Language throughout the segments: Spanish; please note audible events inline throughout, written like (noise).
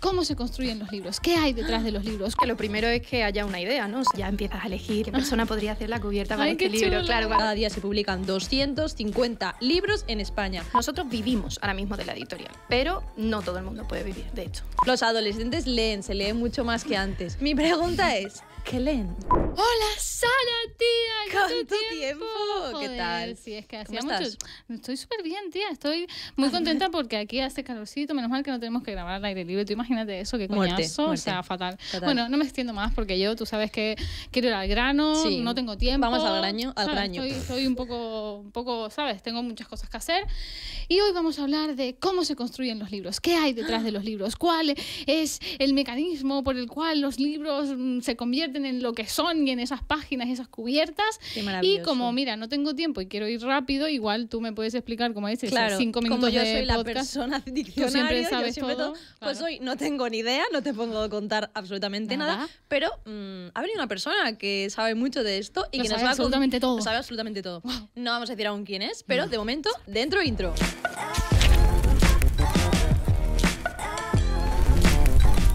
¿Cómo se construyen los libros? ¿Qué hay detrás de los libros? Que Lo primero es que haya una idea, ¿no? ya empiezas a elegir qué persona podría hacer la cubierta para este libro. Claro, cada día se publican 250 libros en España. Nosotros vivimos ahora mismo de la editorial, pero no todo el mundo puede vivir, de hecho. Los adolescentes leen, se leen mucho más que antes. Mi pregunta es, Hola, Sara, tía. ¿Cuánto tiempo? ¿Qué tal? Sí, es que Estás? Estoy súper bien, tía. Estoy muy contenta porque aquí hace calorcito. Menos mal que no tenemos que grabar al aire libre. Tú imagínate eso, qué coñazo. O sea, fatal. Bueno, no me extiendo más porque yo, tú sabes que quiero ir al grano, no tengo tiempo. Vamos al grano. Al Soy un poco, un poco, ¿sabes? Tengo muchas cosas que hacer. Y hoy vamos a hablar de cómo se construyen los libros. ¿Qué hay detrás de los libros? ¿Cuál es el mecanismo por el cual los libros mm, se convierten en lo que son y en esas páginas y esas cubiertas. y como, mira, no tengo tiempo y quiero ir rápido, igual tú me puedes explicar, como dices, claro, cinco minutos como yo soy la persona diccionario, siempre sabes todo, Pues hoy no tengo ni idea, no te pongo a contar absolutamente nada, pero mm, ha venido una persona que sabe mucho de esto y que sabe nos va absolutamente todo. sabe absolutamente todo. No vamos a decir aún quién es, pero de momento, dentro intro.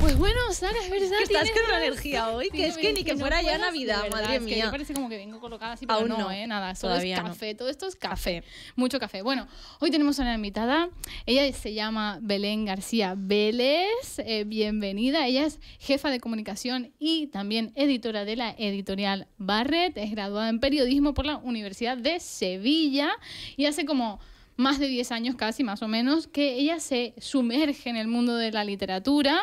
Pues bueno, Sara, es verdad. que estás con una energía hoy, que es que ni que, fuera ya Navidad, madre mía. Que parece como que vengo colocada así, pero no, ¿eh? Nada, todo es café, todo esto es café. Mucho café. Bueno, hoy tenemos una invitada. Ella se llama Belén García Vélez. Eh, bienvenida. Ella es jefa de comunicación y también editora de la editorial Barret. Es graduada en periodismo por la Universidad de Sevilla y hace como más de 10 años casi, más o menos, que ella se sumerge en el mundo de la literatura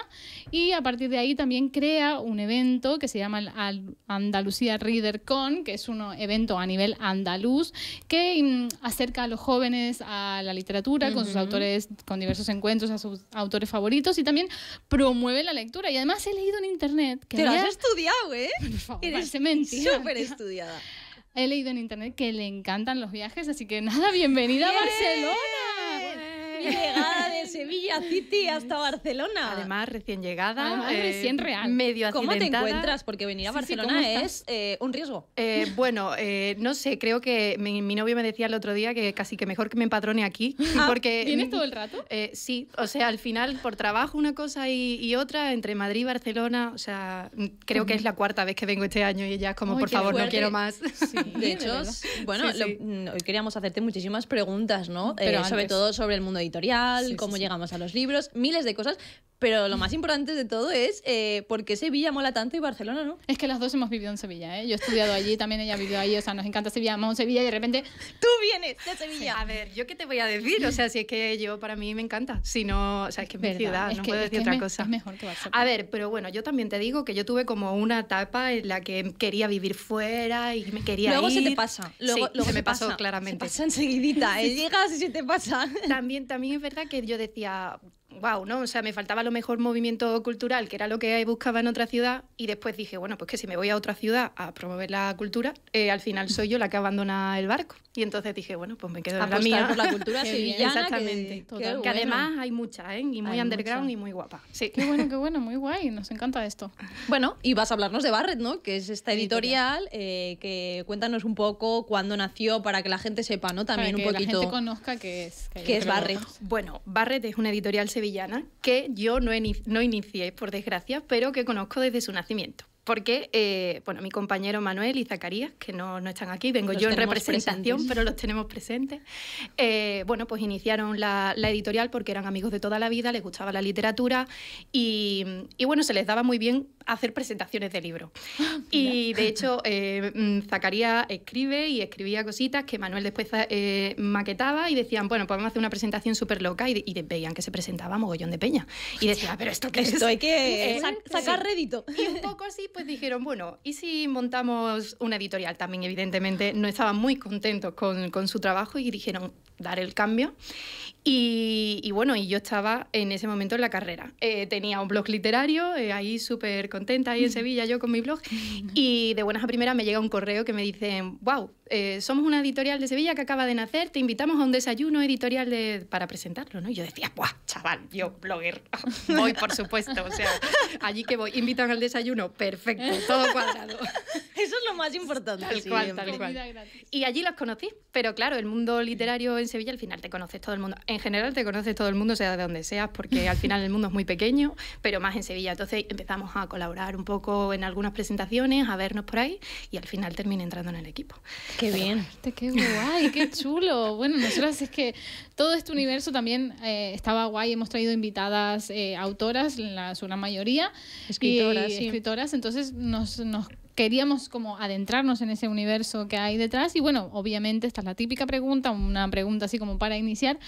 y a partir de ahí también crea un evento que se llama el Andalucía Reader Con, que es un evento a nivel andaluz que mm, acerca a los jóvenes a la literatura con sus autores, con diversos encuentros a sus autores favoritos y también promueve la lectura. Y además he leído en internet que... Te lo has estudiado, ¿eh? (laughs) Por favor, Súper estudiada. He leído en internet que le encantan los viajes, así que nada, bienvenida a Barcelona llegada de Sevilla City hasta Barcelona. Además, recién llegada. Eh, recién real. Medio ¿Cómo te encuentras? Porque venir a Barcelona es eh, un riesgo. Eh, bueno, no sé, creo que mi, novio me decía el otro día que casi que mejor que me empadrone aquí. (laughs) Ah, porque, ¿Vienes todo el rato? sí, o sea, al final por trabajo una cosa y, otra, entre Madrid y Barcelona, o sea, creo que es la cuarta vez que vengo este año y ya es como, por favor, no quiero más. de hecho, bueno, mm, hoy queríamos hacerte muchísimas preguntas, ¿no? Pero sobre todo sobre el mundo cómo llegamos a los libros, miles de cosas, pero lo más importante de todo es eh, por qué Sevilla mola tanto y Barcelona no. Es que las dos hemos vivido en Sevilla, ¿eh? Yo he estudiado allí, también ella ha vivido ahí, o sea, nos encanta Sevilla, amamos Sevilla y de repente tú vienes de Sevilla. A ver, ¿yo qué te voy a decir? O sea, si es que yo, para mí me encanta. Si no, o sea, es que es, mi ciudad, no puedo decir otra cosa. mejor A ver, pero bueno, yo también te digo que yo tuve como una etapa en la que quería vivir fuera y me quería luego Luego se te pasa. Luego, se, me pasó, claramente. Se pasa enseguidita, ¿eh? llegas y se te pasa. También, también es verdad que yo decía, wow, ¿no? O sea, me faltaba lo mejor movimiento cultural, que era lo que buscaba en otra ciudad, y después dije, bueno, pues que si me voy a otra ciudad a promover la cultura, eh, al final soy yo la que abandona el barco. Y entonces dije, bueno, pues me quedo en la mía. por la cultura sevillana. (laughs) Exactamente. Que, además hay mucha ¿eh? Y muy underground y muy guapa. Sí. Qué bueno, qué bueno, muy guay. Nos encanta esto. (laughs) Bueno, y vas a hablarnos de Barret, ¿no? Que es esta editorial, eh, que cuéntanos un poco cuándo nació para que la gente sepa, ¿no? También un poquito. Que la gente conozca qué es. Que ¿Qué es Barret. Bueno, Barret es una editorial sevillana villana que yo no, no inicié, por desgracia, pero que conozco desde su nacimiento porque, eh, bueno, mi compañero Manuel y Zacarías, que no, están aquí, vengo yo en representación, pero los tenemos presentes, eh, bueno, pues iniciaron la, editorial porque eran amigos de toda la vida, les gustaba la literatura y, bueno, se les daba muy bien hacer presentaciones de libros. (laughs) y de hecho, eh, mm, Zacarías escribe y escribía cositas que Manuel después maquetaba y decían, bueno, podemos pues hacer una presentación súper loca y, veían que se presentaba mogollón de peña. Y decía, ah, pero esto qué es? Esto hay que (laughs) sacar rédito. Y un poco así pues dijeron, bueno, ¿y si montamos una editorial? También evidentemente no estaban muy contentos con, su trabajo y dijeron dar el cambio. Y, bueno, y yo estaba en ese momento en la carrera. Eh, tenía un blog literario, eh, ahí súper contenta, ahí en Sevilla yo con mi blog. Y de buenas a primeras me llega un correo que me dicen, wow, eh, somos una editorial de Sevilla que acaba de nacer, te invitamos a un desayuno editorial para presentarlo, ¿no? Y yo decía, ¡buah, chaval, yo blogger! (laughs) voy, por supuesto, o sea, allí que voy, invitan al desayuno, perfecto, todo cuadrado. Eso es lo más importante. Tal cual, tal cual. Y allí los conocí, pero claro, el mundo literario en Sevilla al final te conoces todo el mundo. En general te conoces todo el mundo, sea de donde seas, porque al final el mundo es muy pequeño, pero más en Sevilla. Entonces empezamos a colaborar un poco en algunas presentaciones, a vernos por ahí y al final terminé entrando en el equipo. Qué bien. Este, qué guay, qué chulo. Bueno, nosotras es que todo este universo también eh, estaba guay. Hemos traído invitadas eh, autoras, la su gran mayoría. Escritoras. Escritoras. Entonces nos, nos queríamos como adentrarnos en ese universo que hay detrás y bueno, obviamente esta es la típica pregunta, una pregunta así como para iniciar,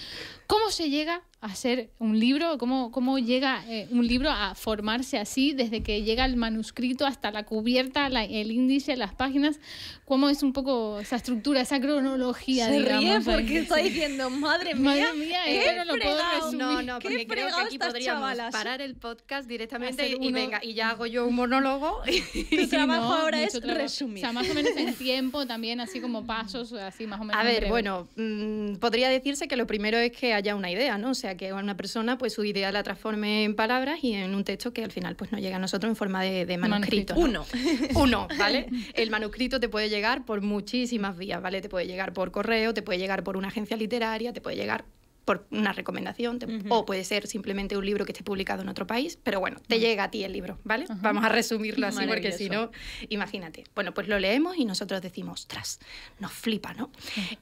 ¿cómo se llega hacer un libro? ¿Cómo, cómo llega eh, un libro a formarse así, desde que llega el manuscrito hasta la cubierta, el índice, las páginas? ¿Cómo es un poco esa estructura, esa cronología? Se ríe porque estoy (laughs) diciendo, madre mía, madre mía ¿Qué no lo No, no, porque creo que aquí podríamos parar el podcast directamente y, venga, y ya hago yo un monólogo. (laughs) Y tu trabajo ahora es resumir. O sea, más o menos en (laughs) tiempo también, así como pasos, así más o menos. A ver, bueno, mm, podría decirse que lo primero es que haya una idea, ¿no? sea, que una persona pues su idea la transforme en palabras y en un texto que al final pues nos llega a nosotros en forma de, manuscrito. Uno. (laughs) Uno, ¿vale? El manuscrito te puede llegar por muchísimas vías, ¿vale? Te puede llegar por correo, te puede llegar por una agencia literaria, te puede llegar por una recomendación, o puede ser simplemente un libro que esté publicado en otro país, pero bueno, te llega a ti el libro, ¿vale? Vamos a resumirlo así porque si no, imagínate. Bueno, pues lo leemos y nosotros decimos, tras nos flipa, ¿no?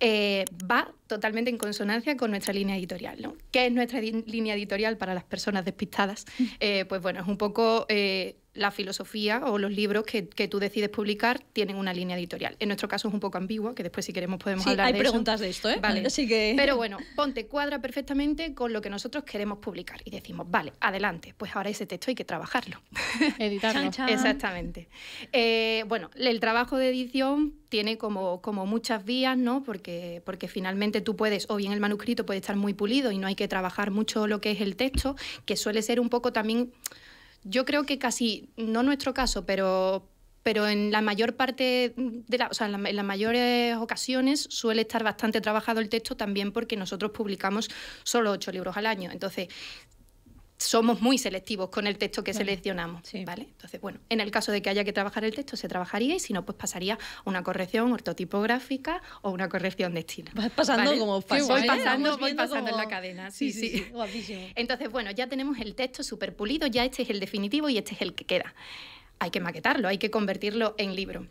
Eh, va totalmente en consonancia con nuestra línea editorial, ¿no? ¿Qué es nuestra línea editorial para las personas despistadas? Eh, pues bueno, es un poco... Eh, la filosofía o los libros que, tú decides publicar tienen una línea editorial. En nuestro caso es un poco ambigua, que después si queremos podemos sí, hay preguntas de esto, ¿eh? Vale. (laughs) que... Pero bueno, ponte cuadra perfectamente con lo que nosotros queremos publicar y decimos, vale, adelante, pues ahora ese texto hay que trabajarlo. (laughs) Editarlo. Exactamente. Eh, bueno, el trabajo de edición tiene como, como muchas vías, ¿no? Porque, porque finalmente tú puedes, o bien el manuscrito puede estar muy pulido y no hay que trabajar mucho lo que es el texto, que suele ser un poco también yo creo que casi, no nuestro caso, pero, pero en la mayor parte, de la, o sea, en, las mayores ocasiones suele estar bastante trabajado el texto también porque nosotros publicamos solo ocho libros al año. Entonces, somos muy selectivos con el texto que seleccionamos, ¿vale? Entonces, bueno, en el caso de que haya que trabajar el texto, se trabajaría y si no, pues pasaría una corrección ortotipográfica o una corrección de estilo. Vas pasando como voy pasando, ¿eh? voy pasando en la cadena. Sí, sí. sí. Entonces, bueno, ya tenemos el texto súper pulido, ya este es el definitivo y este es el que queda. Hay que maquetarlo, hay que convertirlo en libro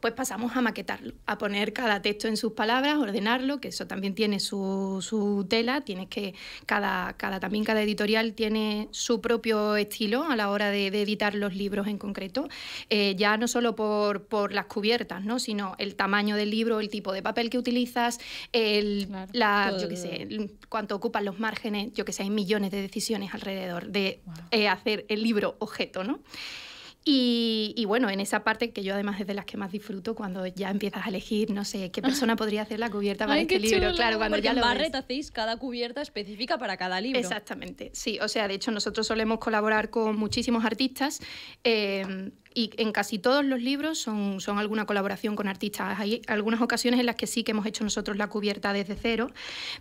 pues pasamos a maquetarlo, a poner cada texto en sus palabras, ordenarlo, que eso también tiene su, tela, tienes que, cada, cada, también cada editorial tiene su propio estilo a la hora de, editar los libros en concreto, eh, ya no solo por, por, las cubiertas, ¿no? sino el tamaño del libro, el tipo de papel que utilizas, el, la, yo sé, cuánto ocupan los márgenes, yo que sé, hay millones de decisiones alrededor de eh, hacer el libro objeto, ¿no? Y, bueno, en esa parte que yo además es de las que más disfruto cuando ya empiezas a elegir, no sé, qué persona (laughs) podría hacer la cubierta para este libro. Claro, cuando ya en lo Barret hacéis cada cubierta específica para cada libro. Exactamente, sí. O sea, de hecho nosotros solemos colaborar con muchísimos artistas. Em, y en casi todos los libros son, son alguna colaboración con artistas. Hay algunas ocasiones en las que sí que hemos hecho nosotros la cubierta desde cero,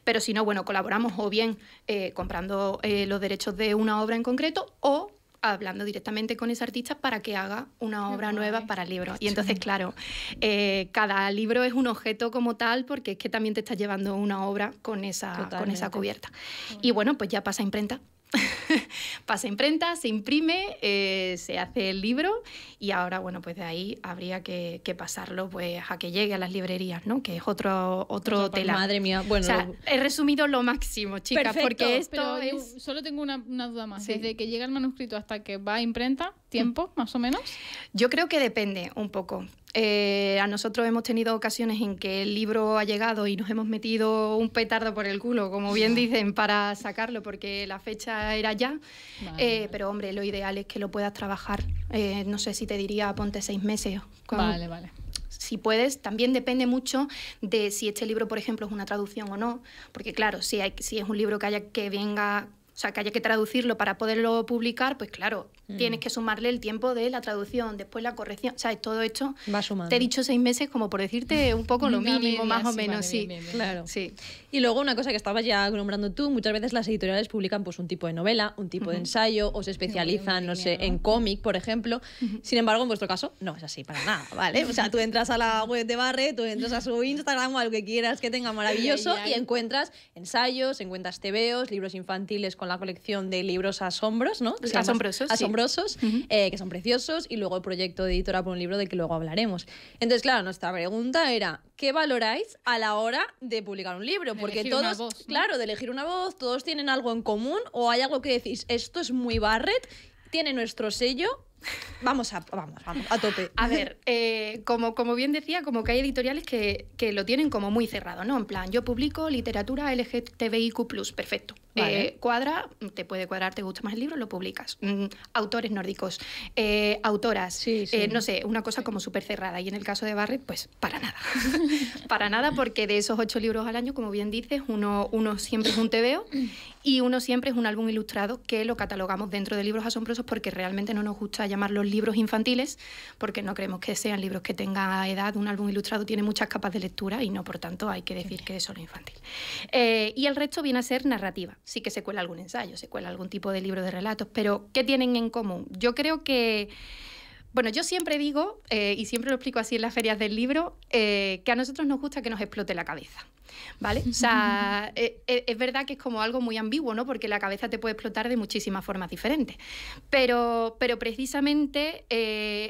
pero si no, bueno, colaboramos o bien eh, comprando eh, los derechos de una obra en concreto o hablando directamente con ese artista para que haga una obra nueva para el libro. Y entonces, claro, eh, cada libro es un objeto como tal porque es que también te estás llevando una obra con esa, con esa cubierta. Y bueno, pues ya pasa imprenta (laughs) pasa imprenta, se imprime, eh, se hace el libro y ahora, bueno, pues de ahí habría que, que, pasarlo pues a que llegue a las librerías, ¿no? Que es otro, otro tela. Madre mía, bueno. he resumido lo máximo, chicas, porque esto pero Solo tengo una, duda más. Desde que llega el manuscrito hasta que va a imprenta, ¿tiempo, mm. más o menos? Yo creo que depende un poco, eh, a nosotros hemos tenido ocasiones en que el libro ha llegado y nos hemos metido un petardo por el culo, como bien mm. dicen, para sacarlo, porque la fecha era ya. Eh, pero hombre, lo ideal es que lo puedas trabajar. Eh, no sé si te diría, ponte seis meses. Vale, vale si puedes. También depende mucho de si este libro, por ejemplo, es una traducción o no, porque claro, si, hay, si es un libro que, haya, que venga o sea, que haya que traducirlo para poderlo publicar, pues claro, mm. tienes que sumarle el tiempo de la traducción, después la corrección, ¿sabes? Todo hecho. Te he dicho seis meses como por decirte un poco lo (laughs) mínimo, más o menos, sí. claro. Sí. Y luego una cosa que estabas ya nombrando tú, muchas veces las editoriales publican pues un tipo de novela, un tipo de ensayo o se especializan, no sé, en cómic, por ejemplo. Sin embargo, en vuestro caso no es así para nada, ¿vale? O sea, tú entras a la web de Barre, tú entras a su Instagram o a lo que quieras que tenga maravilloso y encuentras ensayos, encuentras tebeos, libros infantiles con la colección de libros asombros, ¿no? asombrosos. Asombrosos, eh, que son preciosos y luego el proyecto de editora por un libro del que luego hablaremos. Entonces, claro, nuestra pregunta era, qué valoráis a la hora de publicar un libro. Porque todos, claro, de elegir una voz, todos tienen algo en común o hay algo que decís, esto es muy Barrett, tiene nuestro sello. Vamos a, vamos, a tope. A ver, eh, como, como bien decía, como que hay editoriales que, que lo tienen como muy cerrado, ¿no? En plan, yo publico literatura LGTBIQ, perfecto. Eh, cuadra, te puede cuadrar, te gusta más el libro, lo publicas. Mm, autores nórdicos, eh, autoras, eh, no sé, una cosa como súper cerrada. Y en el caso de Barrett, pues para nada. (laughs) para nada, porque de esos ocho libros al año, como bien dices, uno, uno siempre es un tebeo y uno siempre es un álbum ilustrado que lo catalogamos dentro de libros asombrosos porque realmente no nos gusta llamarlos libros infantiles, porque no creemos que sean libros que tengan edad. Un álbum ilustrado tiene muchas capas de lectura y no, por tanto, hay que decir que es solo infantil. y el resto viene a ser narrativa sí que se cuela algún ensayo, se cuela algún tipo de libro de relatos, pero ¿qué tienen en común? Yo creo que bueno, yo siempre digo, eh, y siempre lo explico así en las ferias del libro, eh, que a nosotros nos gusta que nos explote la cabeza. ¿Vale? O sea, (laughs) eh, es, verdad que es como algo muy ambiguo, ¿no? Porque la cabeza te puede explotar de muchísimas formas diferentes. Pero, pero precisamente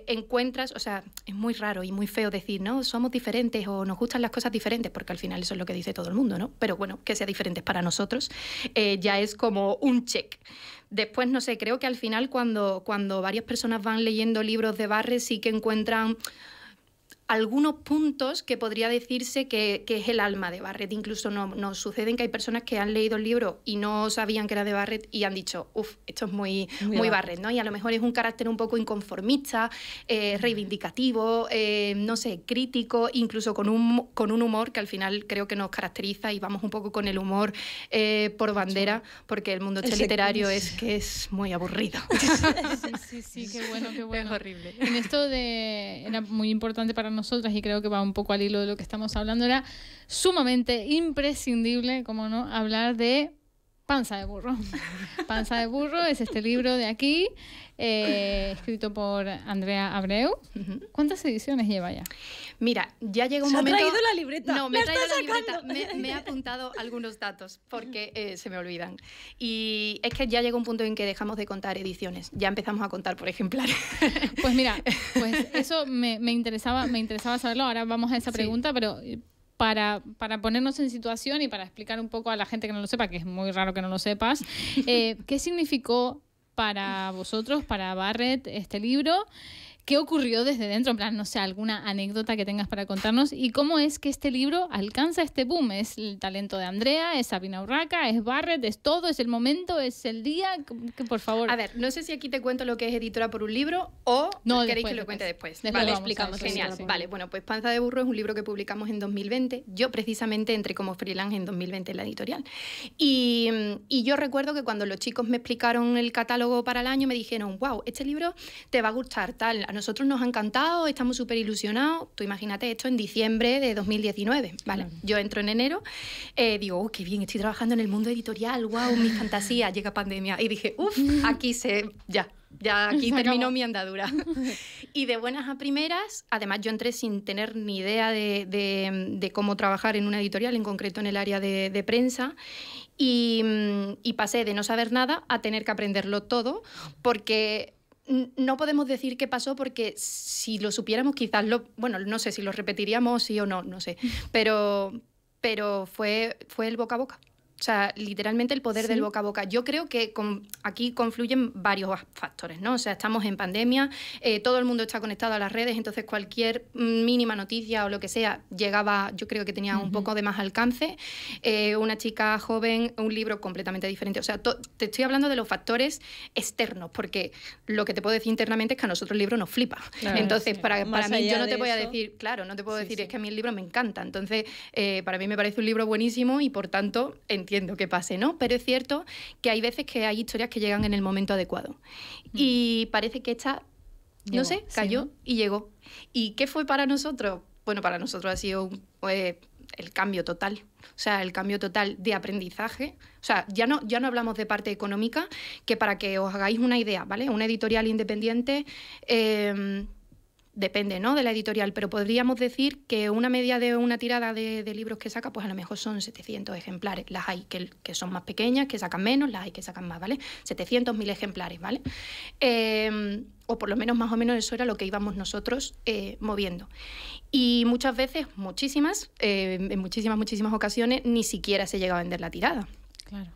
encuentras, o sea, es muy raro y muy feo decir, ¿no? Somos diferentes o nos gustan las cosas diferentes, porque al final eso es lo que dice todo el mundo, ¿no? Pero bueno, que sea diferentes para nosotros ya es como un check. Después, no sé, creo que al final cuando, cuando varias personas van leyendo libros de Barres sí que encuentran algunos puntos que podría decirse que, es el alma de Barrett. Incluso nos suceden que hay personas que han leído el libro y no sabían que era de Barrett y han dicho, uff, esto es muy, muy, Barrett, ¿no? Y a lo mejor es un carácter un poco inconformista, eh, reivindicativo, eh, no sé, crítico, incluso con un, con un humor que al final creo que nos caracteriza y vamos un poco con el humor eh, por bandera, porque el mundo literario es que es muy aburrido. (laughs) Sí, (laughs) sí, qué bueno, qué bueno. Es horrible. En esto de, era muy importante para nosotros nosotras y creo que va un poco al hilo de lo que estamos hablando, era sumamente imprescindible, como no, hablar de Panza de burro. (laughs) Panza de burro es este libro de aquí, eh, escrito por Andrea Abreu. ¿Cuántas ediciones lleva ya? Mira, ya llegó un momento. Me ha traído la libreta. No, me he traído la libreta. Me, he (laughs) apuntado algunos datos porque eh, se me olvidan. Y es que ya llegó un punto en que dejamos de contar ediciones. Ya empezamos a contar por ejemplares. Pues mira, pues (laughs) eso me, interesaba, me interesaba saberlo. Ahora vamos a esa pregunta, pero eh, para, para ponernos en situación y para explicar un poco a la gente que no lo sepa, que es muy raro que no lo sepas, (laughs) eh, ¿qué significó para vosotros, para Barrett, este libro? qué ocurrió desde dentro, en plan, no sé, alguna anécdota que tengas para contarnos y cómo es que este libro alcanza este boom. Es el talento de Andrea, es Sabina Urraca, es Barrett, es todo, es el momento, es el día. Que, por favor. A ver, no sé si aquí te cuento lo que es editora por un libro o no, queréis que lo cuente después. después. vale, explicamos. Genial. Vale, bueno, pues Panza de Burro es un libro que publicamos en 2020. Yo precisamente entré como freelance en 2020 en la editorial. Y, yo recuerdo que cuando los chicos me explicaron el catálogo para el año me dijeron, wow, este libro te va a gustar tal nosotros nos ha encantado, estamos súper ilusionados. Tú imagínate esto en diciembre de 2019, ¿vale? Yo entro en enero, eh, digo, oh, qué bien, estoy trabajando en el mundo editorial, wow, mi fantasía! llega pandemia. Y dije, uff, aquí se, ya, ya aquí terminó mi andadura. y de buenas a primeras, además yo entré sin tener ni idea de, cómo trabajar en una editorial, en concreto en el área de, prensa, y, y, pasé de no saber nada a tener que aprenderlo todo, porque no podemos decir qué pasó porque si lo supiéramos quizás lo, bueno, no sé si lo repetiríamos sí o no, no sé, (laughs) pero, pero fue, fue el boca a boca. O sea, literalmente el poder del boca a boca. Yo creo que con, aquí confluyen varios factores, ¿no? O sea, estamos en pandemia, eh, todo el mundo está conectado a las redes, entonces cualquier mínima noticia o lo que sea llegaba, yo creo que tenía un poco de más alcance. Eh, una chica joven, un libro completamente diferente. O sea, te estoy hablando de los factores externos, porque lo que te puedo decir internamente es que a nosotros el libro nos flipa. entonces, para, para mí, yo no te voy a decir, claro, no te puedo decir, es que a mí el libro me encanta. Entonces, eh, para mí me parece un libro buenísimo y por tanto, en que pase, ¿no? Pero es cierto que hay veces que hay historias que llegan en el momento adecuado. Mm. Y parece que esta, no sé, cayó y llegó. ¿Y qué fue para nosotros? Bueno, para nosotros ha sido pues, el cambio total. O sea, el cambio total de aprendizaje. O sea, ya no, ya no hablamos de parte económica, que para que os hagáis una idea, ¿vale? Una editorial independiente. Em, depende ¿no? de la editorial, pero podríamos decir que una media de una tirada de, libros que saca, pues a lo mejor son 700 ejemplares. Las hay que, son más pequeñas, que sacan menos, las hay que sacan más, ¿vale? 700, mil ejemplares, ¿vale? Em, o por lo menos más o menos eso era lo que íbamos nosotros eh, moviendo. Y muchas veces, muchísimas, em, en muchísimas, muchísimas ocasiones, ni siquiera se llega a vender la tirada. Claro.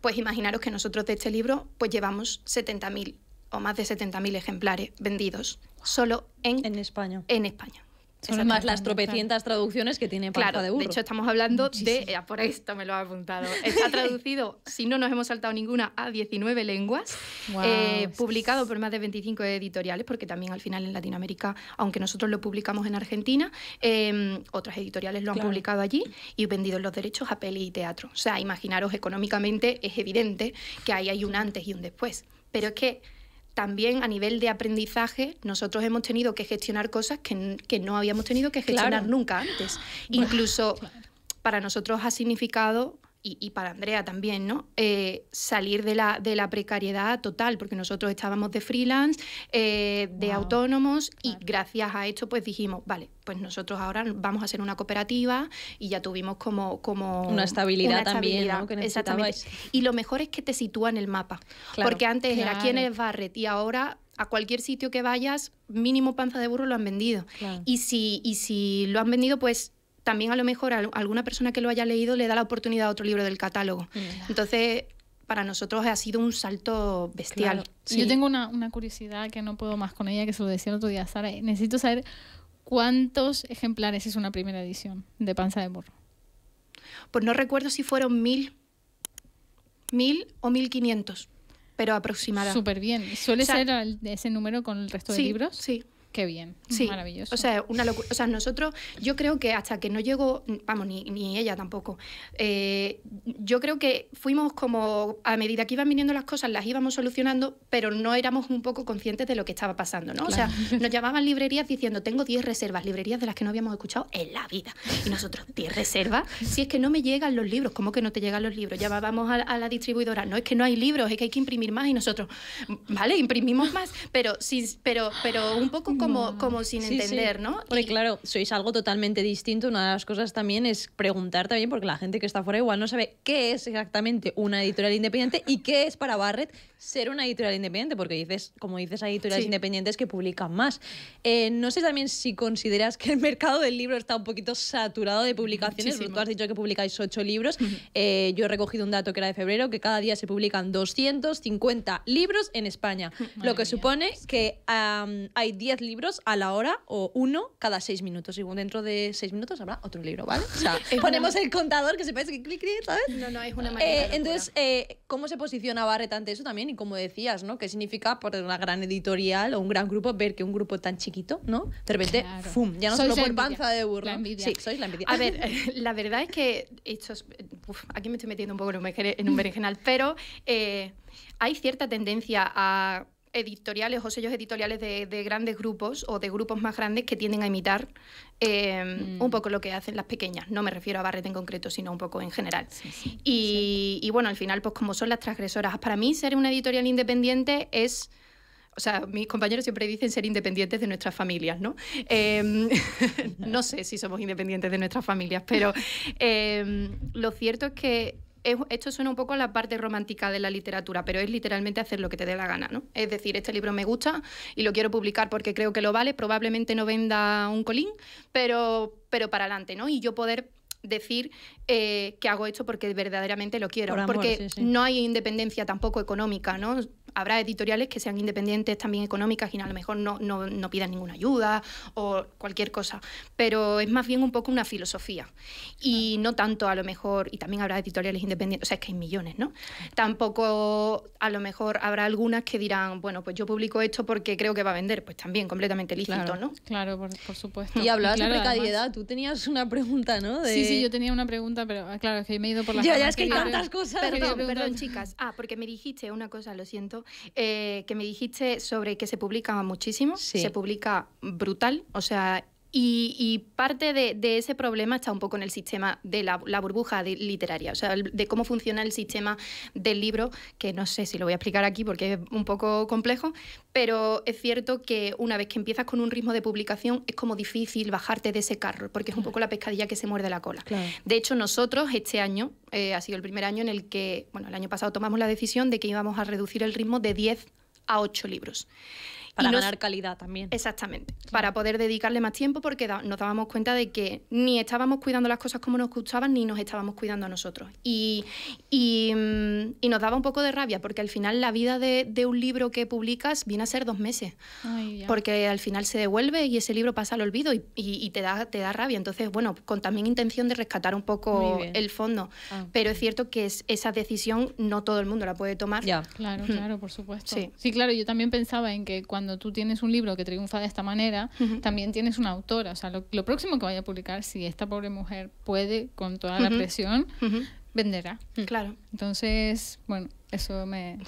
Pues imaginaros que nosotros de este libro pues llevamos 70.000 o más de 70.000 ejemplares vendidos solo en, España. En España. Son más las tropecientas traducciones que tiene Panza claro, de Burro. De hecho, estamos hablando de. Eh, por esto me lo ha apuntado. Está (laughs) traducido, si no nos hemos saltado ninguna, a 19 lenguas. Eh, publicado por más de 25 editoriales, porque también al final en Latinoamérica, aunque nosotros lo publicamos en Argentina, em, otras editoriales lo han publicado allí y vendido los derechos a peli y teatro. O sea, imaginaros económicamente, es evidente que ahí hay un antes y un después. Pero es que también a nivel de aprendizaje, nosotros hemos tenido que gestionar cosas que, no habíamos tenido que gestionar nunca antes. Incluso para nosotros ha significado y, para Andrea también, ¿no? Eh, salir de la, de la, precariedad total, porque nosotros estábamos de freelance, eh, de autónomos, y gracias a esto, pues dijimos, vale, pues nosotros ahora vamos a hacer una cooperativa y ya tuvimos como. como una estabilidad también, Que Exactamente. Y lo mejor es que te sitúa en el mapa. Porque antes era quién es Barrett y ahora a cualquier sitio que vayas, mínimo panza de burro lo han vendido. Y, si, y si lo han vendido, pues también a lo mejor a alguna persona que lo haya leído le da la oportunidad a otro libro del catálogo. Mm. Entonces, para nosotros ha sido un salto bestial. Yo tengo una, curiosidad que no puedo más con ella, que se lo decía el otro día Sara. Necesito saber cuántos ejemplares es una primera edición de Panza de Burro. Pues no recuerdo si fueron mil, mil o mil quinientos, pero aproximada. Súper bien. ¿Suele ser ese número con el resto de libros? Sí. Qué bien, sí. maravilloso. O sea, una locura. O sea, nosotros, yo creo que hasta que no llegó, vamos, ni, ni ella tampoco, eh, yo creo que fuimos como, a medida que iban viniendo las cosas, las íbamos solucionando, pero no éramos un poco conscientes de lo que estaba pasando, ¿no? O sea, nos llamaban librerías diciendo, tengo 10 reservas, librerías de las que no habíamos escuchado en la vida. Y nosotros, 10 reservas, si es que no me llegan los libros, ¿cómo que no te llegan los libros? Llamábamos a, la distribuidora, no es que no hay libros, es que hay que imprimir más y nosotros, vale, imprimimos más, pero, sí, pero, pero un poco como, mm. como sin entender, ¿no? Porque claro, sois algo totalmente distinto. Una de las cosas también es preguntar también, porque la gente que está fuera igual no sabe qué es exactamente una editorial independiente y qué es para Barrett ser una editorial independiente, porque dices, como dices, hay editoriales independientes que publican más. Eh, no sé también si consideras que el mercado del libro está un poquito saturado de publicaciones. Tú has dicho que publicáis ocho libros. Eh, yo he recogido un dato que era de febrero, que cada día se publican 250 libros en España, (laughs) lo que supone que hay 10 libros libros a la hora o uno cada seis minutos. Y dentro de seis minutos habrá otro libro, ¿vale? O sea, (laughs) ponemos el contador que sepáis que clic, clic, ¿sabes? No, no, es una eh, manera. Entonces, eh, ¿cómo se posiciona Barret ante eso también? Y como decías, ¿no? ¿Qué significa por una gran editorial o un gran grupo ver que un grupo tan chiquito, ¿no? De repente, ¡fum! Ya no solo por de burro. Sí, sois la envidia. A ver, (laughs) (laughs) la verdad es que esto es, aquí me estoy metiendo un poco en un berenjenal, pero eh, hay cierta tendencia a editoriales o sellos editoriales de, grandes grupos o de grupos más grandes que tienden a imitar em, mm. un poco lo que hacen las pequeñas. No me refiero a Barret en concreto, sino un poco en general. y, bueno, al final, pues como son las transgresoras, para mí ser una editorial independiente es... O sea, mis compañeros siempre dicen ser independientes de nuestras familias, ¿no? Em, (laughs) no sé si somos independientes de nuestras familias, pero em, lo cierto es que esto suena un poco a la parte romántica de la literatura, pero es literalmente hacer lo que te dé la gana, ¿no? Es decir, este libro me gusta y lo quiero publicar porque creo que lo vale, probablemente no venda un colín, pero, pero para adelante, ¿no? Y yo poder decir eh, que hago esto porque verdaderamente lo quiero, porque no hay independencia tampoco económica, ¿no? habrá editoriales que sean independientes también económicas y a lo mejor no, no, pidan ninguna ayuda o cualquier cosa, pero es más bien un poco una filosofía y no tanto a lo mejor, y también habrá editoriales independientes, o sea, es que hay millones, ¿no? Tampoco a lo mejor habrá algunas que dirán, bueno, pues yo publico esto porque creo que va a vender, pues también completamente lícito, ¿no? Claro, por, supuesto. Y hablabas de precariedad, tú tenías una pregunta, ¿no? Sí, sí, yo tenía una pregunta, pero ah, claro, es que me he ido por la... Yo, ya es que hay tantas cosas. Perdón, perdón, chicas. Ah, porque me dijiste una cosa, lo siento, eh, que me dijiste sobre que se publica muchísimo, se publica brutal, o sea, y, parte de, ese problema está un poco en el sistema de la, burbuja literaria, o sea, de cómo funciona el sistema del libro, que no sé si lo voy a explicar aquí porque es un poco complejo, pero es cierto que una vez que empiezas con un ritmo de publicación es como difícil bajarte de ese carro, porque es un poco la pescadilla que se muerde la cola. De hecho, nosotros este año eh, ha sido el primer año en el que, bueno, el año pasado tomamos la decisión de que íbamos a reducir el ritmo de 10 a 8 libros. Para ganar calidad también. Exactamente, para poder dedicarle más tiempo porque nos dábamos cuenta de que ni estábamos cuidando las cosas como nos gustaban ni nos estábamos cuidando a nosotros. Y, mm, nos daba un poco de rabia porque al final la vida de, un libro que publicas viene a ser dos meses. porque al final se devuelve y ese libro pasa al olvido y, te, da, te da rabia. Entonces, bueno, con también intención de rescatar un poco el fondo. Ah, Pero es cierto que es, esa decisión no todo el mundo la puede tomar. Ya, claro, claro, por supuesto. Sí. sí, claro, yo también pensaba en que cuando cuando tú tienes un libro que triunfa de esta manera, también tienes una autora. O sea, lo, lo, próximo que vaya a publicar, si esta pobre mujer puede con toda la presión, venderá. Claro. Entonces, bueno, eso me,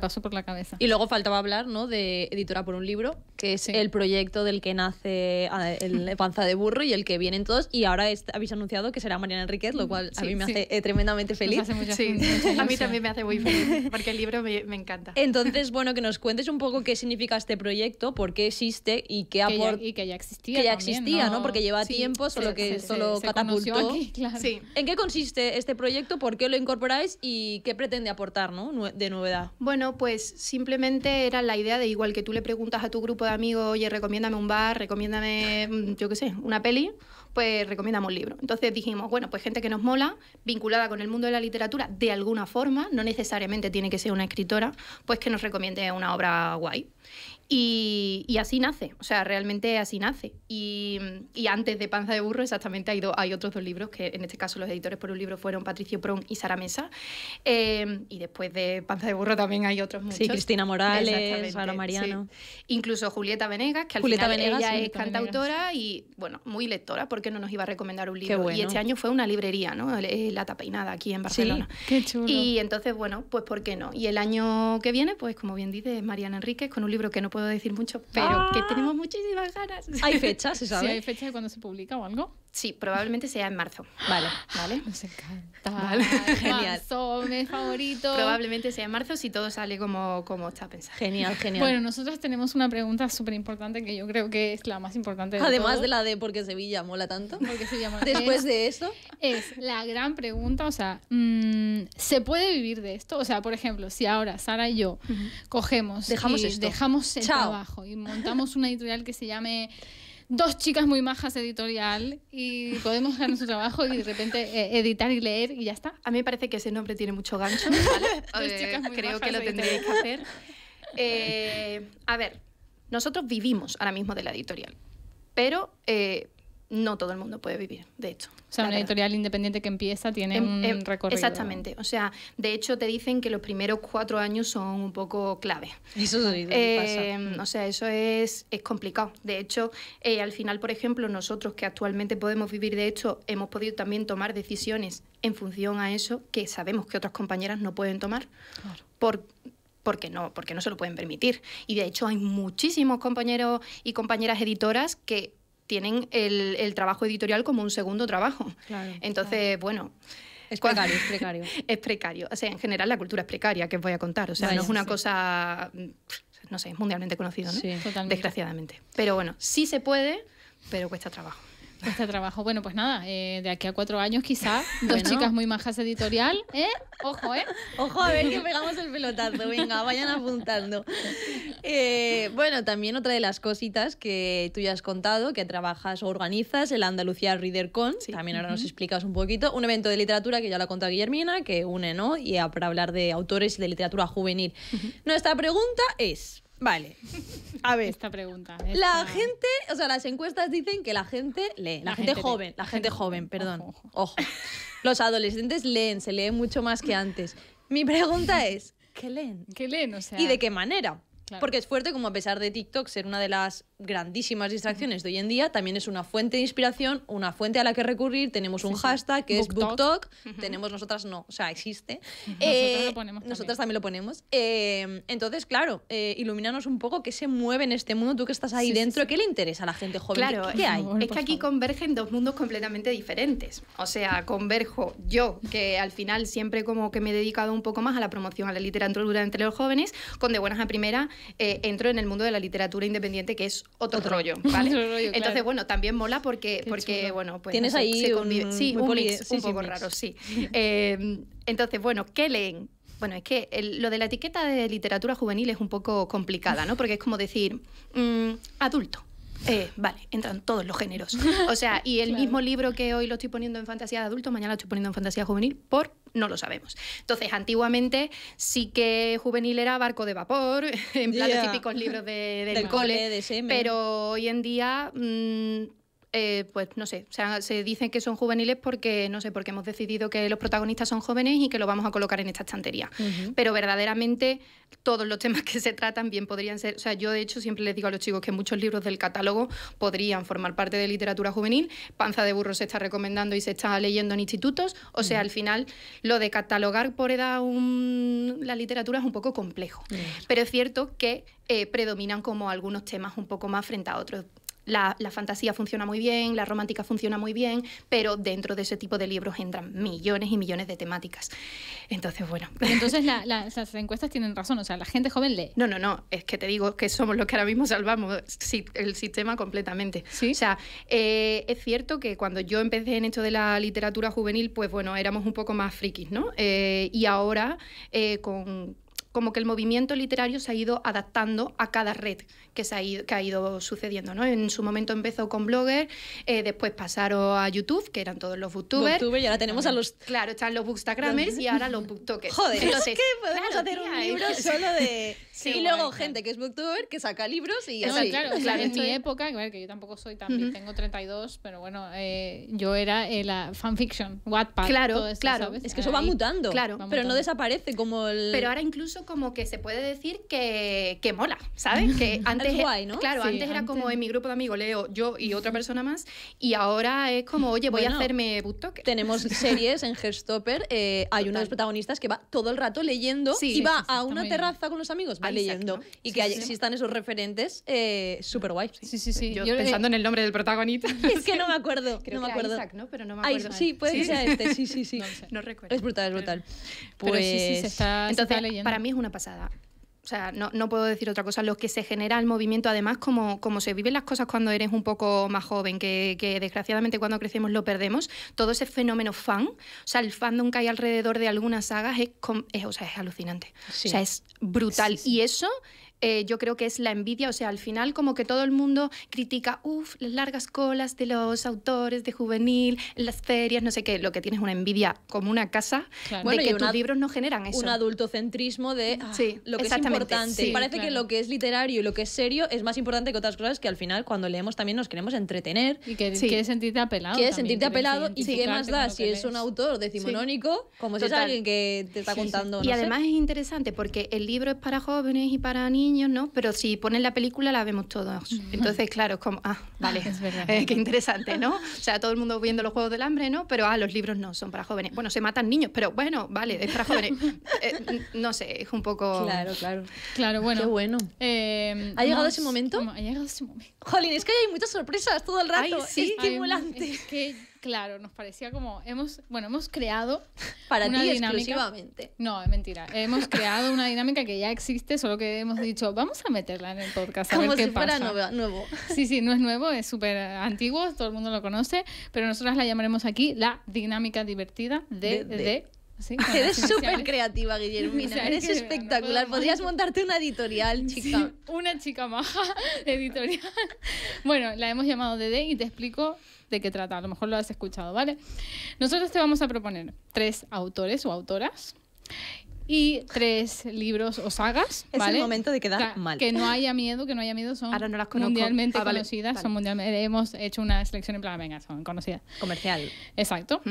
pasó por la cabeza. Y luego faltaba hablar, ¿no? De Editora por un libro, que es el proyecto del que nace ah, el (laughs) Panza de Burro y el que vienen todos. Y ahora habéis anunciado que será Mariana Enríquez, lo mm, cual a mí me hace eh, tremendamente feliz. (laughs) a mí también me hace muy feliz, (laughs) porque el libro me, encanta. Entonces, bueno, que nos cuentes un poco qué significa este proyecto, por qué existe y qué aporta. Y que ya existía. Que ya existía, ¿no? Porque lleva tiempo, solo que solo catapultó. sí claro. ¿En qué consiste este proyecto? ¿Por qué lo incorporáis? y qué pretende aportar de novedad. Bueno, pues simplemente era la idea de igual que tú le preguntas a tu grupo de amigos, oye, recomiéndame un bar, recomiéndame, mm, yo qué sé, una peli, pues recomiéndame un libro. Entonces dijimos, bueno, pues gente que nos mola, vinculada con el mundo de la literatura de alguna forma, no necesariamente tiene que ser una escritora, pues que nos recomiende una obra guay. Y, así nace, o sea, realmente así nace. Y, antes de Panza de Burro, exactamente, hay, hay otros dos libros, que en este caso los editores por un libro fueron Patricio Pron y Sara Mesa. Em, y después de Panza de Burro también hay otros muchos. Sí, Cristina Morales, Sara Mariano. Incluso Julieta Venegas, que al Julieta final ella es cantautora y, bueno, muy lectora, porque no nos iba a recomendar un libro. Y este año fue una librería, ¿no? La Tapeinada, aquí en Barcelona. qué chulo. Y entonces, bueno, pues ¿por qué no? Y el año que viene, pues como bien dice, Mariana Enríquez, con un libro que no puedo decir mucho, pero que ah. tenemos muchísimas ganas. ¿Hay (laughs) fechas? ¿Se Sí, hay fechas de cuando se publica o algo. Sí, probablemente sea en marzo. Vale, vale. Nos encanta. (laughs) genial. Marzo, mi favorito. Probablemente sea en marzo si todo sale como, como está pensado. Genial, genial. Bueno, nosotros tenemos una pregunta súper importante que yo creo que es la más importante de Además de la de por qué Sevilla mola tanto. Porque Sevilla mola (laughs) Después de eso. Es la gran pregunta, o sea, mm, ¿se puede vivir de esto? O sea, por ejemplo, si ahora Sara y yo cogemos. Dejamos y Dejamos el trabajo y montamos una editorial que se llame dos chicas muy majas editorial y podemos hacer nuestro trabajo y de repente eh, editar y leer y ya está. A mí me parece que ese nombre tiene mucho gancho. (laughs) ¿vale? Eh, chicas creo que lo tendréis que hacer. Eh, a ver, nosotros vivimos ahora mismo de la editorial, pero no todo el mundo puede vivir, de hecho. O sea, una editorial independiente que empieza tiene em, un em, recorrido. Exactamente. O sea, de hecho te dicen que los primeros cuatro años son un poco clave. Eso es pasa. Em, mm. O sea, eso es, es complicado. De hecho, eh, al final, por ejemplo, nosotros que actualmente podemos vivir de esto, hemos podido también tomar decisiones en función a eso que sabemos que otras compañeras no pueden tomar. Claro. Por, porque no, porque no se lo pueden permitir. Y de hecho hay muchísimos compañeros y compañeras editoras que tienen el, trabajo editorial como un segundo trabajo. Entonces, bueno. Es precario, (laughs) es precario. O sea, en general la cultura es precaria, que os voy a contar. O sea, no es una cosa, mm, no sé, mundialmente conocida, ¿no? Desgraciadamente. Pero bueno, sí se puede, pero cuesta trabajo este trabajo. Bueno, pues nada, eh, de aquí a cuatro años quizá, (laughs) dos chicas muy majas editorial, ¿eh? Ojo, ¿eh? Ojo, a ver que pegamos el pelotazo, venga, vayan apuntando. Eh, bueno, también otra de las cositas que tú ya has contado, que trabajas o organizas, el Andalucía ReaderCon, también ahora nos explicas un poquito, un evento de literatura que ya lo ha contado Guillermina, que une, ¿no? Y para hablar de autores y de literatura juvenil. Nuestra pregunta es... Vale. A ver. Esta pregunta. La gente, o sea, las encuestas dicen que la gente lee. La, gente, joven, la gente joven, perdón. Ojo. Los adolescentes leen, se leen mucho más que antes. Mi pregunta es, ¿qué leen? ¿Qué leen? ¿Y de qué manera? Porque es fuerte como a pesar de TikTok ser una de las grandísimas distracciones de hoy en día, también es una fuente de inspiración, una fuente a la que recurrir. Tenemos un hashtag que es BookTok, tenemos nosotras no, o sea, existe. (laughs) Eh, nosotras también. lo ponemos. Em, entonces, claro, eh, ilumínanos un poco qué se mueve en este mundo, tú que estás ahí dentro, qué le interesa a la gente joven. ¿Qué, hay? es que aquí convergen dos mundos completamente diferentes. O sea, converjo yo, que al final siempre como que me he dedicado un poco más a la promoción, a la literatura entre los jóvenes, con de buenas a primera eh, entro en el mundo de la literatura independiente, que es otro, rollo, (laughs) Entonces, bueno, también mola porque, porque bueno, pues... Tienes ahí se sí, un, poco raro, sí. (laughs) Eh, entonces, bueno, ¿qué leen? Bueno, es que lo de la etiqueta de literatura juvenil es un poco complicada, ¿no? Porque es como decir, mm, adulto, eh, vale, entran todos los géneros. (laughs) O sea, y el mismo libro que hoy lo estoy poniendo en fantasía de adulto, mañana lo estoy poniendo en fantasía juvenil por no lo sabemos. Entonces, antiguamente sí que juvenil era barco de vapor, (laughs) en plan típicos libros del, cole, pero hoy en día... Mm, eh, pues no sé, se dicen que son juveniles porque, no sé, porque hemos decidido que los protagonistas son jóvenes y que lo vamos a colocar en esta estantería. Pero verdaderamente todos los temas que se tratan bien podrían ser, o sea, yo de hecho siempre les digo a los chicos que muchos libros del catálogo podrían formar parte de literatura juvenil, Panza de burro se está recomendando y se está leyendo en institutos, o sea, al final lo de catalogar por edad la literatura es un poco complejo, pero es cierto que eh, predominan como algunos temas un poco más frente a otros. La, fantasía funciona muy bien, la romántica funciona muy bien, pero dentro de ese tipo de libros entran millones y millones de temáticas. Entonces, bueno. (laughs) entonces las encuestas tienen razón, o sea, la gente joven lee. No, no, no, es que te digo que somos los que ahora mismo salvamos el sistema completamente. ¿Sí? O sea, eh, es cierto que cuando yo empecé en esto de la literatura juvenil, pues bueno, éramos un poco más frikis, ¿no? Eh, y ahora, eh, con como que el movimiento literario se ha ido adaptando a cada red que, se ha, ido, sucediendo. ¿no? En su momento empezó con Blogger, eh, después pasaron a YouTube, que eran todos los booktubers. YouTube y ahora tenemos a los... Claro, están los bookstagramers y ahora los booktokers. Joder, es que podemos hacer un libro solo de... (laughs) Sí, y luego gente que es booktuber, que saca libros y... Claro, (laughs) claro, en mi época, que, que yo tampoco soy tan... Tengo 32, pero bueno, eh, yo era eh, la fanfiction, Wattpad. Claro, todo claro. Es que ah, eso va mutando, claro. Va mutando. pero no desaparece como el... Pero ahora incluso como que se puede decir que, que mola, ¿sabes? Que (laughs) antes, guay, e- ¿no? claro, antes era como en mi grupo de amigos, Leo, yo y otra persona más, y ahora es como, oye, voy a hacerme booktok. Tenemos (laughs) series en Herstopper, eh, hay uno de protagonistas que va todo el rato leyendo y va a una terraza con los amigos, va ah, leyendo, y que existan esos referentes, eh, súper guay. Sí, sí, sí. Yo, pensando en el nombre del protagonista. (laughs) Es que no me acuerdo, no me acuerdo. Isaac, ¿no? Pero no me acuerdo. sí, puede que sea este, sí, sí, sí. No, recuerdo. Es brutal, es brutal. Pues... entonces, para mí una pasada. O sea, no, puedo decir otra cosa. Lo que se genera el movimiento, además, como, como se viven las cosas cuando eres un poco más joven, que, que, desgraciadamente cuando crecemos lo perdemos, todo ese fenómeno fan, o sea, el fandom que hay alrededor de algunas sagas es, o sea, es alucinante. O sea, es brutal. Y eso eh, yo creo que es la envidia. O sea, al final como que todo el mundo critica, uff, las largas colas de los autores de juvenil, las ferias, no sé qué, lo que tienes una envidia como una casa de que tus libros no generan eso. Un adultocentrismo de ah, lo que es importante. Sí, Parece que lo que es literario y lo que es serio es más importante que otras cosas que al final cuando leemos también nos queremos entretener. Y que quieres sentirte apelado. Quieres sentirte apelado y qué más da si es un autor decimonónico como si es alguien que te está contando. y además es interesante porque el libro es para jóvenes y para niños ¿no? Pero si ponen la película la vemos todos. Entonces, claro, es como, ah, vale, (laughs) es verdad. Eh, qué interesante, ¿no? O sea, todo el mundo viendo los Juegos del Hambre, ¿no? Pero, ah, los libros no, son para jóvenes. Bueno, se matan niños, pero bueno, vale, es para jóvenes. (laughs) Eh, no sé, es un poco... Claro, claro. Claro, bueno. Qué bueno. Eh, ¿Ha llegado ese momento? Ha llegado ese momento. Jolín, es que hay muchas sorpresas todo el rato. Estimulante claro, nos parecía como hemos, bueno, hemos creado para ti exclusivamente. No, es mentira. Hemos creado una dinámica que ya existe, solo que hemos dicho, vamos a meterla en el podcast a como si fuera nuevo. Sí, sí, no es nuevo, es súper antiguo, todo el mundo lo conoce, pero nosotras la llamaremos aquí la dinámica divertida de. (laughs) Eres súper creativa, Guillermina. (laughs) Eres espectacular. Podrías montarte una editorial, chica. una chica maja (laughs) editorial. Bueno, la hemos llamado DD y te explico de qué trata. A lo mejor lo has escuchado, ¿vale? Nosotros te vamos a proponer tres autores o autoras y tres libros o sagas. Es el momento de quedar mal. Que no haya miedo, que no haya miedo, son Ahora no mundialmente ah, conocidas, son mundialmente, hemos hecho una selección en plan, venga, son conocidas. Comercial. Exacto.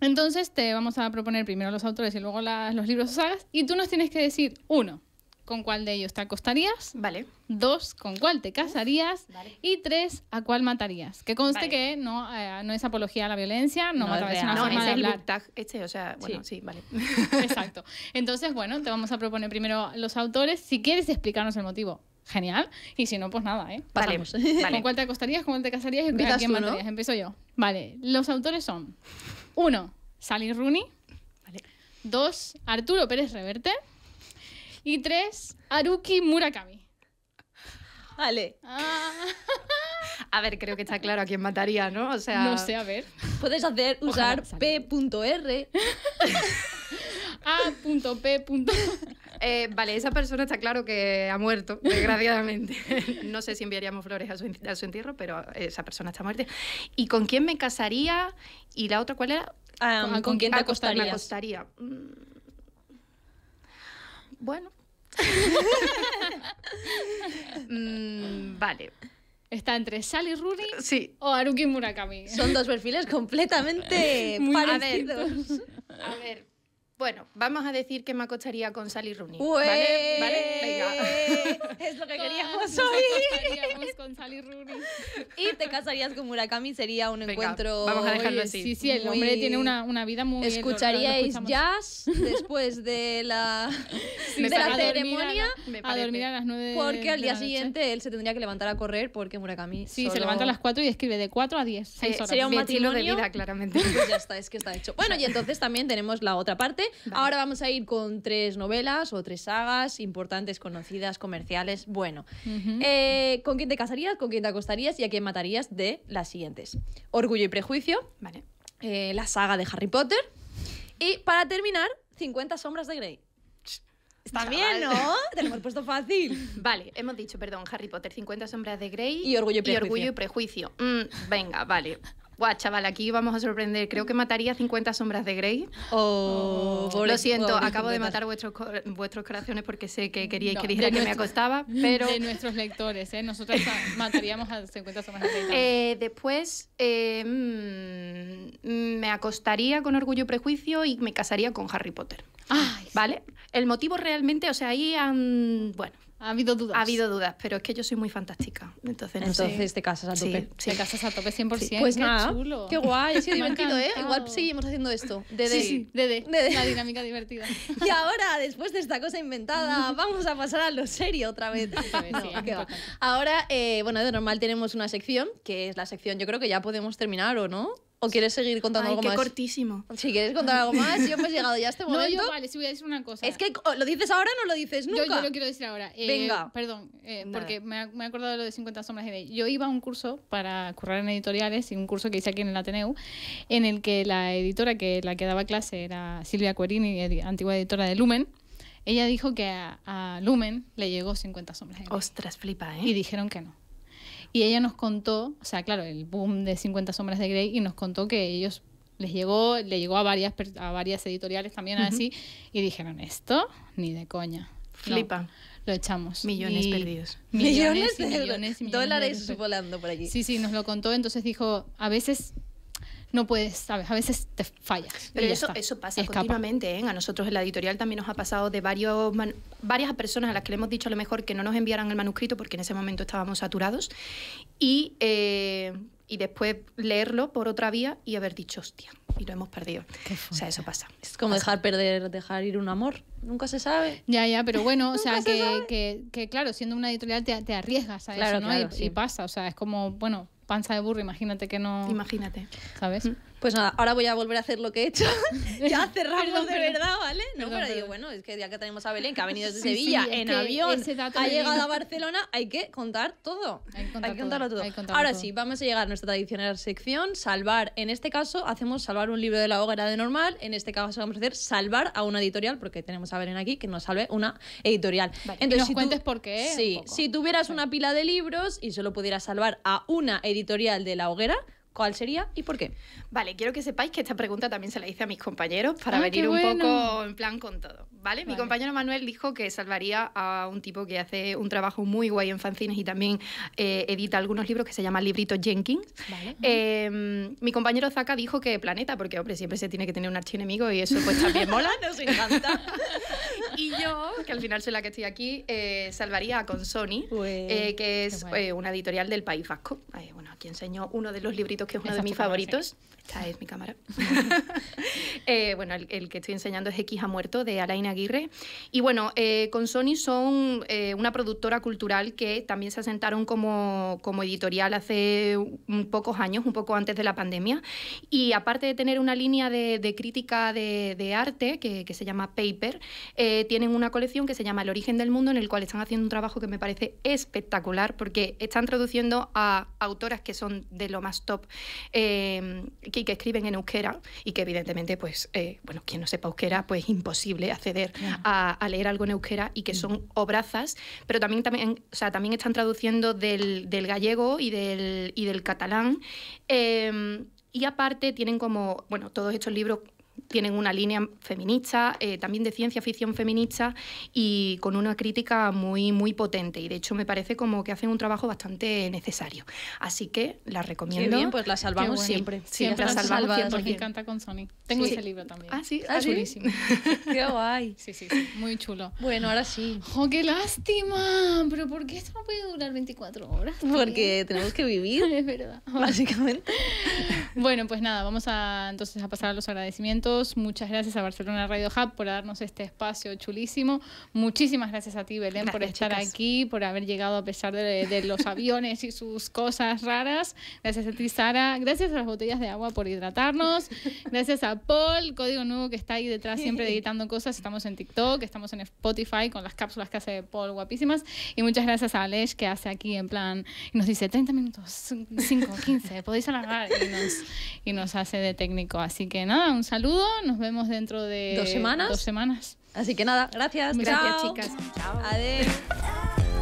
Entonces te vamos a proponer primero los autores y luego los libros sagas y tú nos tienes que decir uno, con cuál de ellos te acostarías. Vale. Dos, con cuál te casarías. Y tres, a cuál matarías. Que conste que no, eh, no es apología a la violencia, no, no es una no, este, o sea, bueno, sí, vale. (laughs) (laughs) Exacto. Entonces, bueno, te vamos a proponer primero los autores. Si quieres explicarnos el motivo, genial. Y si no, pues nada, ¿eh? Vale. ¿Con cuál te acostarías, con cuál te casarías y a quién matarías? Empiezo yo. Vale, los autores son uno, Sally Rooney. Vale. Dos, Arturo Pérez Reverte. Y tres, Haruki Murakami. Vale. Ah. A ver, creo que está claro a quién mataría, ¿no? O sea. No sé, a ver. Puedes hacer usar p.r. A.p. (laughs) (laughs) Eh, vale, esa persona está claro que ha muerto, (laughs) desgraciadamente. No sé si enviaríamos flores a su, entierro, pero esa persona está muerta. ¿Y con quién me casaría? ¿Y la otra cuál era? Ah, ¿Con, quién te ah, acostarías? Me acostaría. Mm, bueno. (laughs) Mm, vale. Está entre Sally Rooney eh, o Haruki Murakami. Son dos perfiles completamente (laughs) parecidos. a ver bueno, vamos a decir que me acocharía con Sally Rooney. ¿Vale? ¿Vale? Venga. (laughs) Es lo que queríamos hoy. (laughs) con Sally Rooney. Y te casarías con Murakami, sería un encuentro. Vamos a dejarlo así. Sí, sí, el hombre tiene una, una vida muy. Escucharíais jazz después de la, de la ceremonia. A, dormir a las 9 Porque al día siguiente él se tendría que levantar a correr porque Murakami. Sí, se levanta a las 4 y escribe de 4 a 10. Eh, horas. Sería un matrimonio de vida, claramente. ya está, es que está hecho. Bueno, y entonces también tenemos la otra parte Ahora vamos a ir con tres novelas o tres sagas importantes, conocidas, comerciales. Bueno, eh, ¿con quién te casarías, con quién te acostarías y a quién matarías de las siguientes? Orgullo y Prejuicio, vale. Eh, la saga de Harry Potter y, para terminar, 50 Sombras de Grey. Está bien, ¿no? Te lo hemos puesto fácil. Vale, hemos dicho, perdón, Harry Potter, 50 sombras de Grey y Orgullo y Prejuicio. orgullo y prejuicio. Mm, venga, vale. Guau, chaval, aquí vamos a sorprender. Creo que mataría 50 sombras de Grey. o oh, oh, lo siento, acabo de matar vuestros, vuestros corazones porque sé que queríais que dijera que me acostaba, (laughs) pero... De nuestros lectores, ¿eh? Nosotros mataríamos a 50 sombras de Grey. Eh, después eh, mm, me acostaría con Orgullo y Prejuicio y me casaría con Harry Potter. ¿Vale? El motivo realmente, o sea, ahí... han bueno, ha habido dudas. Ha habido dudas, pero es que yo soy muy fantástica. Entonces, Entonces te casas a tope. Sí, Te casas a tope 100%. Sí. Pues qué nada. Chulo. Qué guay, ha (laughs) sido divertido, ¿eh? Igual seguimos haciendo esto. Dede. Sí, Dede. Dede. La dinámica divertida. Y ahora, después de esta cosa inventada, (laughs) vamos a pasar a lo serio otra vez. (laughs) Ahora, eh, bueno, de normal tenemos una sección, que es la sección, yo creo que ya podemos terminar, ¿o no? ¿O quieres seguir contando Ay, algo qué cortísimo. Si quieres contar algo más, yo he llegado ya a este momento. (laughs) No, yo, vale, si voy a decir una cosa. Es que lo dices ahora o no lo dices nunca. Yo, lo quiero decir ahora. Eh, Venga. Perdón, eh, porque me, he acordado de lo de 50 sombras de Yo iba a un curso para currar en editoriales, y un curso que hice aquí en el Ateneu, en el que la editora que la que daba clase era Silvia Cuerini, antigua editora de Lumen. Ella dijo que a, Lumen le llegó 50 sombras de Ostras, flipa, ¿eh? Y dijeron que no. Y ella nos contó, o sea, claro, el boom de 50 sombras de Grey y nos contó que ellos les llegó, le llegó a varias a varias editoriales también así y dijeron, "Esto ni de coña." Flipa. lo echamos. Millones perdidos. Millones, de dólares volando por allí. Sí, sí, nos lo contó, entonces dijo, "A veces no puedes, ¿sabes? A veces te fallas. Pero eso, eso pasa continuamente. ¿eh? A nosotros en la editorial también nos ha pasado de varios varias personas a las que le hemos dicho a lo mejor que no nos enviaran el manuscrito porque en ese momento estábamos saturados. Y, eh, y después leerlo por otra vía y haber dicho, hostia, y lo hemos perdido. O sea, eso pasa. Es como dejar perder, dejar ir un amor. Nunca se sabe. Ya, ya, pero bueno, o sea, que, que, claro, siendo una editorial te, arriesgas a eso, ¿no? y, y, pasa, o sea, es como, bueno, panza de burro, imagínate que no. Imagínate. ¿Sabes? Mm. Pues nada, ahora voy a volver a hacer lo que he hecho. (laughs) (laughs) ya cerramos de verdad, ¿vale? No, pero digo, bueno, es que ya que tenemos a Belén, que ha venido desde Sevilla en avión, ha llegado a Barcelona, hay que contar todo. Hay que, contar contarlo todo. ahora sí, vamos a llegar a nuestra tradicional sección, salvar. En este caso, hacemos salvar un libro de la hoguera de normal. En este caso, vamos a hacer salvar a una editorial, porque tenemos a Belén aquí que nos salve una editorial. Entonces, si cuentes por qué. Sí, si tuvieras una pila de libros y solo pudieras salvar a una editorial de la hoguera, ¿Cuál sería y por qué? Vale, quiero que sepáis que esta pregunta también se la hice a mis compañeros para ah, venir un poco en plan con todo. ¿vale? Mi compañero Manuel dijo que salvaría a un tipo que hace un trabajo muy guay en fanzines y también eh, edita algunos libros que se llaman Libritos Jenkins. Vale. Em, mi compañero Zaka dijo que Planeta, porque hombre, siempre se tiene que tener un archienemigo y eso pues también mola, (laughs) nos encanta. (laughs) y yo, que al final soy la que estoy aquí, eh, salvaría a Consoni, eh, que es una editorial del País Vasco. bueno, aquí enseño uno de los libritos que es uno de mis favoritos. Esta es mi cámara. (laughs) (laughs) Eh, bueno, el, que estoy enseñando es X ha muerto de Alain Aguirre. Y bueno, eh, con Sony son eh, una productora cultural que también se asentaron como, editorial hace pocos años, un poco antes de la pandemia. Y aparte de tener una línea de, crítica de, arte que, que, se llama Paper, tienen una colección que se llama El origen del mundo, en el cual están haciendo un trabajo que me parece espectacular porque están traduciendo a autoras que son de lo más top y que escriben en euskera y que evidentemente, pues, eh, bueno, quien no sepa euskera, pues imposible acceder a, leer algo en euskera y que mm. son obrazas, pero también, también, o sea, también están traduciendo del, gallego y del, y del catalán. Em, y aparte tienen como, bueno, todos estos libros tienen una línea feminista, eh, también de ciencia ficción feminista y con una crítica muy, muy potente. Y de hecho me parece como que hacen un trabajo bastante necesario. Así que la recomiendo. bien, pues la salvamos siempre. siempre la salvamos siempre. Me encanta con Sony. Tengo ese libro también. Ah, sí, ah, (laughs) qué guay. Sí, sí, muy chulo. Bueno, ahora sí. ¡Oh, qué lástima! Pero ¿por qué esto no puede durar 24 horas? Porque tenemos que vivir. (laughs) es verdad. Básicamente. bueno, pues nada, vamos a entonces a pasar a los agradecimientos muchas gracias a Barcelona Radio Hub por darnos este espacio chulísimo. Muchísimas gracias a ti, Belén, por estar aquí, por haber llegado a pesar de, los (laughs) aviones y sus cosas raras. Gracias a ti, Sara. Gracias a las botellas de agua por hidratarnos. Gracias a Paul, código nuevo que está ahí detrás siempre (laughs) editando cosas. Estamos en TikTok, estamos en Spotify con las cápsulas que hace Paul guapísimas. Y muchas gracias a Alex que hace aquí en plan, y nos dice 30 minutos, 5, 15, podéis alargar y nos, y nos hace de técnico. Así que nada, un saludo. Nos vemos dentro de dos semanas. semanas. Así que nada, gracias. Gracias, chicas. Chao. Adiós.